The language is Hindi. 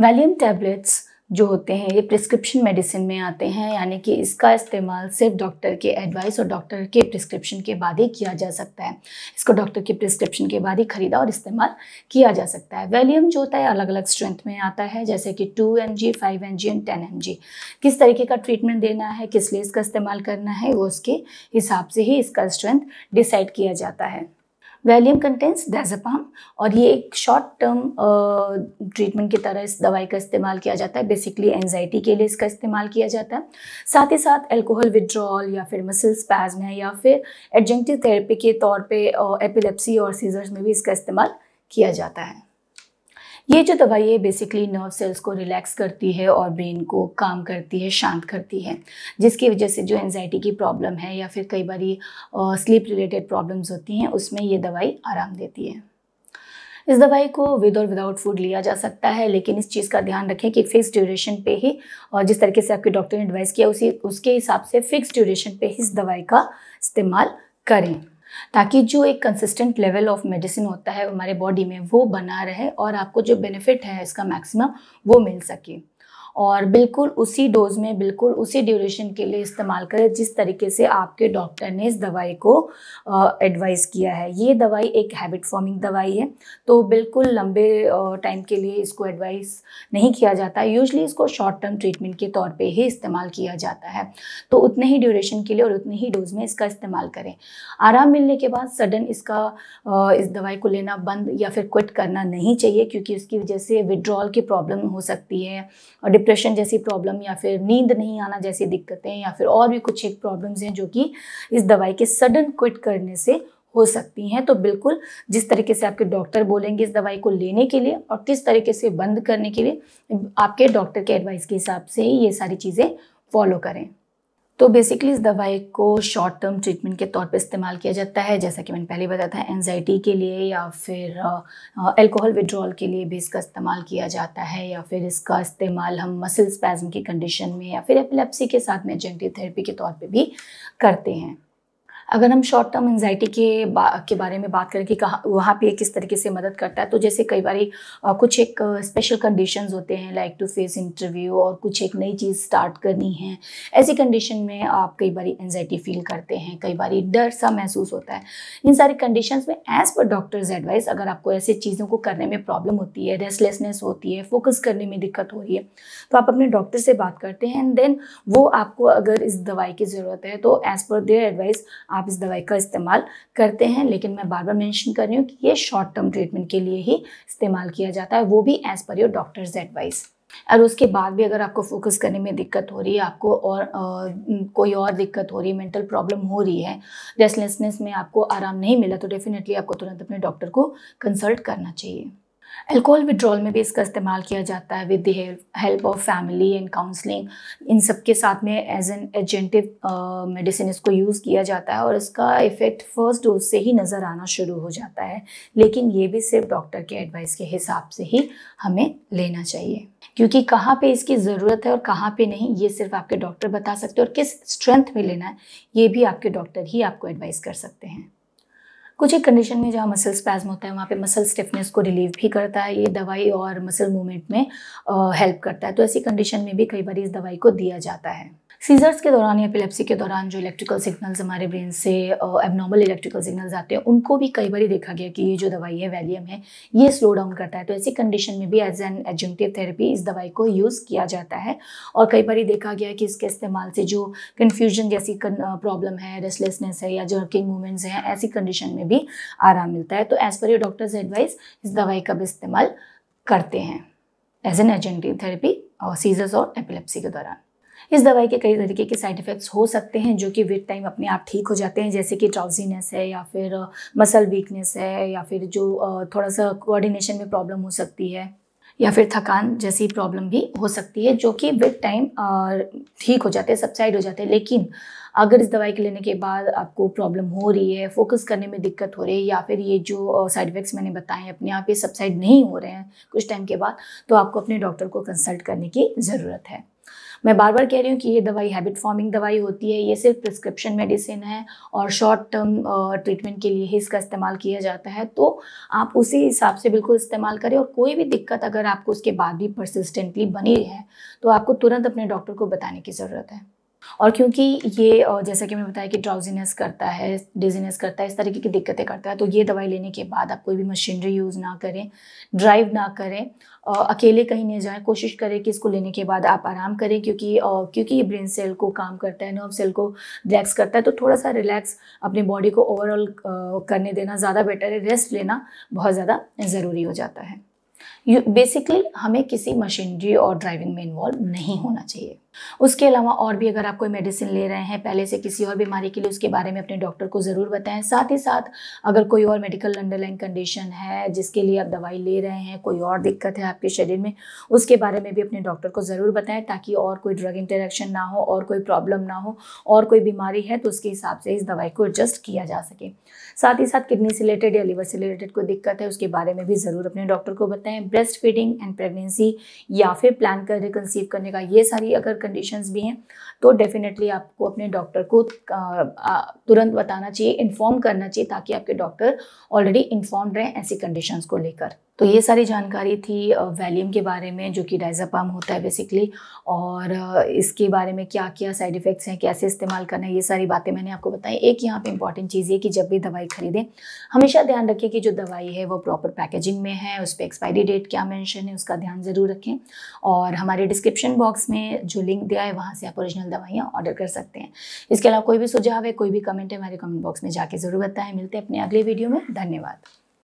वैलियम टैबलेट्स जो होते हैं ये प्रिस्क्रिप्शन मेडिसिन में आते हैं यानी कि इसका इस्तेमाल सिर्फ डॉक्टर के एडवाइस और डॉक्टर के प्रिस्क्रिप्शन के बाद ही किया जा सकता है इसको डॉक्टर के प्रिस्क्रिप्शन के बाद ही खरीदा और इस्तेमाल किया जा सकता है वैलियम जो होता है अलग अलग स्ट्रेंथ में आता है जैसे कि two M G five M G and ten M G किस तरीके का ट्रीटमेंट देना है किस लिए इसका इस्तेमाल करना है वो उसके हिसाब से ही इसका स्ट्रेंथ डिसाइड किया जाता है वैलियम कंटेंस डेजापाम और ये एक शॉर्ट टर्म ट्रीटमेंट की तरह इस दवाई का इस्तेमाल किया जाता है बेसिकली एनजाइटी के लिए इसका इस्तेमाल किया जाता है साथ ही साथ एल्कोहल विड्रॉल या फिर मसल स्पैज्म है या फिर एडजेंटिव थेरेपी के तौर पे एपिलेप्सी और सीजर्स में भी इसका इस्तेमाल किया जाता है ये जो दवाई है बेसिकली नर्व सेल्स को रिलैक्स करती है और ब्रेन को काम करती है शांत करती है जिसकी वजह से जो एनजाइटी की प्रॉब्लम है या फिर कई बारी स्लीप रिलेटेड प्रॉब्लम्स होती हैं उसमें ये दवाई आराम देती है इस दवाई को विद और विदाउट फूड लिया जा सकता है लेकिन इस चीज़ का ध्यान रखें कि फिक्स ड्यूरेशन पे ही और जिस तरीके से आपके डॉक्टर ने एडवाइस किया उसी उसके हिसाब से फिक्स ड्यूरेशन पे ही इस दवाई का इस्तेमाल करें ताकि जो एक कंसिस्टेंट लेवल ऑफ मेडिसिन होता है हमारे बॉडी में वो बना रहे और आपको जो बेनिफिट है इसका मैक्सिमम वो मिल सके और बिल्कुल उसी डोज में बिल्कुल उसी ड्यूरेशन के लिए इस्तेमाल करें जिस तरीके से आपके डॉक्टर ने इस दवाई को एडवाइस किया है ये दवाई एक हैबिट फॉर्मिंग दवाई है तो बिल्कुल लंबे टाइम के लिए इसको एडवाइस नहीं किया जाता यूजली इसको शॉर्ट टर्म ट्रीटमेंट के तौर पर ही इस्तेमाल किया जाता है तो उतने ही ड्यूरेशन के लिए और उतने ही डोज में इसका इस्तेमाल करें आराम मिलने के बाद सडन इसका इस दवाई को लेना बंद या फिर क्विट करना नहीं चाहिए क्योंकि उसकी वजह से विड्रॉल की प्रॉब्लम हो सकती है और डिप्रेशन जैसी प्रॉब्लम या फिर नींद नहीं आना जैसी दिक्कतें या फिर और भी कुछ एक प्रॉब्लम्स हैं जो कि इस दवाई के सडन क्विट करने से हो सकती हैं तो बिल्कुल जिस तरीके से आपके डॉक्टर बोलेंगे इस दवाई को लेने के लिए और किस तरीके से बंद करने के लिए आपके डॉक्टर के एडवाइस के हिसाब से ही ये सारी चीज़ें फॉलो करें तो बेसिकली इस दवाई को शॉर्ट टर्म ट्रीटमेंट के तौर पे इस्तेमाल किया जाता है जैसा कि मैंने पहले बताया था एनजाइटी के लिए या फिर अल्कोहल विड्रॉल के लिए भी इसका इस्तेमाल किया जाता है या फिर इसका इस्तेमाल हम मसल स्पैज्म की कंडीशन में या फिर एपिलेप्सी के साथ में जेंटी थेरेपी के तौर पे भी करते हैं अगर हम शॉर्ट टर्म एंगजाइटी के बा, के बारे में बात करें कि कहाँ वहाँ पर किस तरीके से मदद करता है तो जैसे कई बार कुछ एक स्पेशल कंडीशंस होते हैं लाइक टू फेस इंटरव्यू और कुछ एक नई चीज़ स्टार्ट करनी है ऐसी कंडीशन में आप कई बार एनजाइटी फील करते हैं कई बार डर सा महसूस होता है इन सारी कंडीशन में एज़ पर डॉक्टर्स एडवाइस अगर आपको ऐसी चीज़ों को करने में प्रॉब्लम होती है रेस्टलेसनेस होती है फोकस करने में दिक्कत हो रही है तो आप अपने डॉक्टर से बात करते हैं एंड देन वो आपको अगर इस दवाई की ज़रूरत है तो एज़ पर देयर एडवाइस आप इस दवाई का इस्तेमाल करते हैं लेकिन मैं बार बार मैंशन कर रही हूँ कि ये शॉर्ट टर्म ट्रीटमेंट के लिए ही इस्तेमाल किया जाता है वो भी as per your doctors advice और उसके बाद भी अगर आपको फोकस करने में दिक्कत हो रही है आपको और आ, कोई और दिक्कत हो रही है मेंटल प्रॉब्लम हो रही है रेस्टलेसनेस में आपको आराम नहीं मिला तो डेफिनेटली आपको तुरंत अपने डॉक्टर को कंसल्ट करना चाहिए अल्कोहल विड्रॉल में भी इसका इस्तेमाल किया जाता है with the help of family and counselling इन सब के साथ में एज एन एजेंटिव मेडिसिन इसको यूज़ किया जाता है और इसका इफ़ेक्ट फर्स्ट डोज से ही नज़र आना शुरू हो जाता है लेकिन ये भी सिर्फ डॉक्टर के एडवाइस के हिसाब से ही हमें लेना चाहिए क्योंकि कहाँ पे इसकी ज़रूरत है और कहाँ पे नहीं ये सिर्फ आपके डॉक्टर बता सकते हैं और किस स्ट्रेंथ में लेना है ये भी आपके डॉक्टर ही आपको एडवाइस कर सकते हैं कुछ एक कंडीशन में जहाँ मसल स्पैज्म होता है वहाँ पे मसल स्टिफनेस को रिलीव भी करता है ये दवाई और मसल मूवमेंट में हेल्प करता है तो ऐसी कंडीशन में भी कई बार इस दवाई को दिया जाता है सीजर्स के दौरान या एपिलेप्सी के दौरान जो इलेक्ट्रिकल सिग्नल्स हमारे ब्रेन से एबनॉर्मल इलेक्ट्रिकल सिग्नल्स आते हैं उनको भी कई बार देखा गया कि ये जो दवाई है वैलियम है ये स्लो डाउन करता है तो ऐसी कंडीशन में भी एज एन एजेंटिव थेरेपी इस दवाई को यूज़ किया जाता है और कई बार देखा गया कि इसके इस्तेमाल से जो कन्फ्यूजन जैसी प्रॉब्लम है रेस्टलेसनेस है या जर्किंग मूवमेंट्स हैं ऐसी कंडीशन में भी आराम मिलता है तो as per your doctors advice इस दवाई का भी इस्तेमाल करते हैं एज एन एजेंटिव थेरेपी और सीजर्स और एपिलेप्सी के दौरान इस दवाई के कई तरीके के साइड इफ़ेक्ट्स हो सकते हैं जो कि विद टाइम अपने आप ठीक हो जाते हैं जैसे कि ड्राउजीनेस है या फिर मसल वीकनेस है या फिर जो थोड़ा सा कोऑर्डिनेशन में प्रॉब्लम हो सकती है या फिर थकान जैसी प्रॉब्लम भी हो सकती है जो कि विद टाइम ठीक हो जाते हैं सबसाइड हो जाते हैं लेकिन अगर इस दवाई के लेने के बाद आपको प्रॉब्लम हो रही है फोकस करने में दिक्कत हो रही है या फिर ये जो साइड इफ़ेक्ट्स मैंने बताए हैं अपने आप ये सबसाइड नहीं हो रहे हैं कुछ टाइम के बाद तो आपको अपने डॉक्टर को कंसल्ट करने की ज़रूरत है मैं बार बार कह रही हूँ कि ये दवाई हैबिट फॉर्मिंग दवाई होती है ये सिर्फ प्रिस्क्रिप्शन मेडिसिन है और शॉर्ट टर्म ट्रीटमेंट के लिए ही इसका इस्तेमाल किया जाता है तो आप उसी हिसाब से बिल्कुल इस्तेमाल करें और कोई भी दिक्कत अगर आपको उसके बाद भी परसिस्टेंटली बनी है तो आपको तुरंत अपने डॉक्टर को बताने की ज़रूरत है और क्योंकि ये जैसा कि मैंने बताया कि ड्राउजीनेस करता है डिजीनेस करता है इस तरीके की दिक्कतें करता है तो ये दवाई लेने के बाद आप कोई भी मशीनरी यूज़ ना करें ड्राइव ना करें अकेले कहीं नहीं जाएं कोशिश करें कि इसको लेने के बाद आप आराम करें क्योंकि क्योंकि ये ब्रेन सेल को काम करता है नर्व सेल को रिलैक्स करता है तो थोड़ा सा रिलैक्स अपने बॉडी को ओवरऑल करने देना ज़्यादा बेटर है रेस्ट लेना बहुत ज़्यादा ज़रूरी हो जाता है बेसिकली हमें किसी मशीनरी और ड्राइविंग में इन्वॉल्व नहीं होना चाहिए उसके अलावा और भी अगर आप कोई मेडिसिन ले रहे हैं पहले से किसी और बीमारी के लिए उसके बारे में अपने डॉक्टर को ज़रूर बताएं साथ ही साथ अगर कोई और मेडिकल अंडरलाइन कंडीशन है जिसके लिए आप दवाई ले रहे हैं कोई और दिक्कत है आपके शरीर में उसके बारे में भी अपने डॉक्टर को ज़रूर बताएं ताकि और कोई ड्रग इंटरेक्शन ना हो और कोई प्रॉब्लम ना हो और कोई बीमारी है तो उसके हिसाब से इस दवाई को एडजस्ट किया जा सके साथ ही साथ किडनी से रिलेटेड या लीवर से रिलेटेड कोई दिक्कत है उसके बारे में भी ज़रूर अपने डॉक्टर को बताएं ब्रेस्ट फीडिंग एंड प्रेगनेंसी या फिर प्लान कर रिकनसीव करने का ये सारी अगर कंडीशंस भी हैं तो डेफिनेटली आपको अपने डॉक्टर को तुरंत बताना चाहिए इन्फॉर्म करना चाहिए ताकि आपके डॉक्टर ऑलरेडी इन्फॉर्म रहें ऐसी कंडीशंस को लेकर तो ये सारी जानकारी थी वैलियम के बारे में जो कि डाइजापाम होता है बेसिकली और इसके बारे में क्या क्या साइड इफ़ेक्ट्स हैं कैसे इस्तेमाल करना है ये सारी बातें मैंने आपको बताई एक यहाँ पे इंपॉर्टेंट चीज़ ये कि जब भी दवाई खरीदें हमेशा ध्यान रखें कि जो दवाई है वो प्रॉपर पैकेजिंग में है उस पर एक्सपायरी डेट क्या मैंशन है उसका ध्यान ज़रूर रखें और हमारे डिस्क्रिप्शन बॉक्स में जो लिंक दिया है वहाँ से आप ओरिजिनल दवाइयाँ ऑर्डर कर सकते हैं इसके अलावा कोई भी सुझाव है कोई भी कमेंट है हमारे कमेंट बॉक्स में जाके ज़रूर बताएं मिलते हैं अपने अगले वीडियो में धन्यवाद